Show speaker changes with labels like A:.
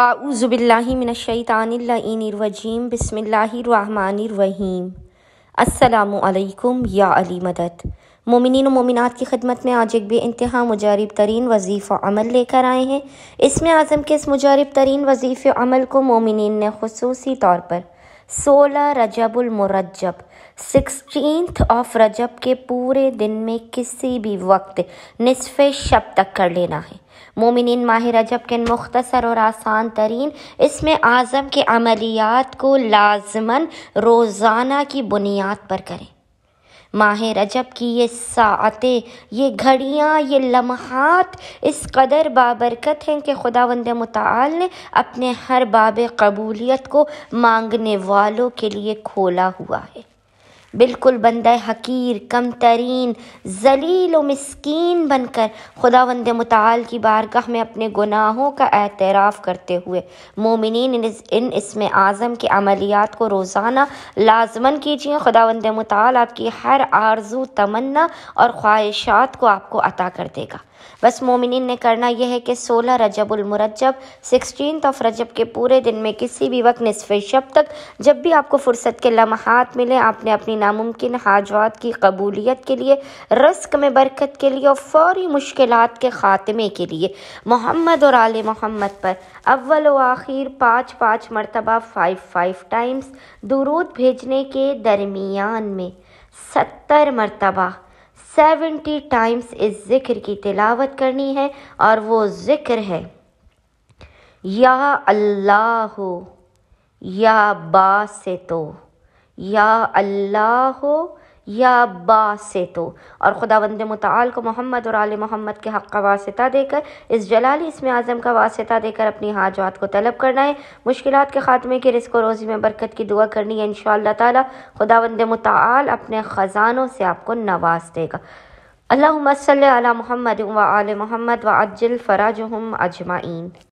A: आउज़बिल्लिमिनशैतानवजीम बसमीम असलकम या अली मदद मोमिन मोमिनत की खदमत में आज एक बे इंतहा मुजारब तरीन वजीफ़ अमल लेकर आए हैं इसमें आज़म के इस मुजारब तरीन वजीफ़ अमल को मोमिन ने खसूसी तौर पर सोलह रजबुल मुरजब सिक्सटीन्थ ऑफ रजब के पूरे दिन में किसी भी वक्त नसफ़ शब तक कर लेना है मोमिन माह रजब के मुख्तसर और आसान तरीन इसमें आज़म के अमलियात को लाजमन रोज़ाना की बुनियाद पर करें माह रजब की ये सातें ये घड़ियाँ ये लम्हात इस कदर बाबरकत हैं कि खुदा वंद मताल ने अपने हर बाब कबूलियत को मांगने वालों के लिए खोला हुआ है बिल्कुल बंद हकीर कम तरीन जलील मस्किन बनकर खुदा वंद मताल की बारगाह में अपने गुनाहों का एतराफ़ करते हुए मोमिन इन, इस, इसमें आज़म के अमलियात को रोज़ाना लाजमन कीजिए खुदा वंद मताल आपकी हर आरजू तमन्ना और ख्वाहिशात को आपको अता कर देगा बस मोमिन ने करना यह है कि सोलह रजबुलमरजब सिक्सटीन ऑफ रजब के पूरे दिन में किसी भी वक्त नसफ़ शब तक जब भी आपको फुर्सत के लम्हात मिले आपने अपनी नामुमकिन हाजवात की कबूलियत के लिए रस्क में बरकत के लिए और फौरी मुश्किल के ख़ात्मे के लिए मोहम्मद और आल मोहम्मद पर अव्वल व आखिर पाँच पाँच मरतबा फ़ाइव फ़ाइव टाइम्स दुरूद भेजने के दरमियान में सत्तर मरतबा सेवेंटी टाइम्स इस ज़िक्र की तिलावत करनी है और वो ज़िक्र है या अल्लाह या बा से तो या अल्लाह हो या बासे तो और खुदा वंद मताल को मोहम्मद और आल मोहम्मद के हक़ का वास्ता देकर इस जलाली इसमें आज़म का वास्ता देकर अपनी हाजवात को तलब करना है मुश्किल के ख़ात्मे की रिस्क रोज़ी में बरकत की दुआ करनी है इन ताला खुदा वंद मताल अपने ख़जानों से आपको नवाज देगा अल्लाह आला महमद व आल महमद व अज्जल फ़राज हम अजमाइन